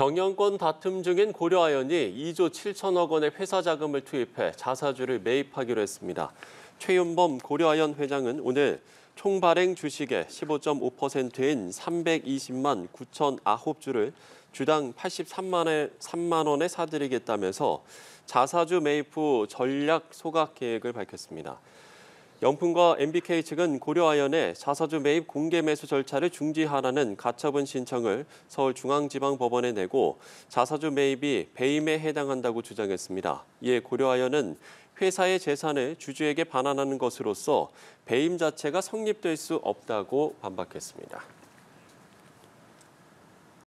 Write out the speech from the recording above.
경영권 다툼 중인 고려아연이 2조 7천억 원의 회사 자금을 투입해 자사주를 매입하기로 했습니다. 최윤범 고려아연 회장은 오늘 총발행 주식의 15.5%인 320만 9 0 9주를 주당 8 3만 원에 사들이겠다면서 자사주 매입 후 전략 소각 계획을 밝혔습니다. 연풍과 MBK 측은 고려아연의 자사주 매입 공개 매수 절차를 중지하라는 가처분 신청을 서울중앙지방법원에 내고 자사주 매입이 배임에 해당한다고 주장했습니다. 이에 고려아연은 회사의 재산을 주주에게 반환하는 것으로서 배임 자체가 성립될 수 없다고 반박했습니다.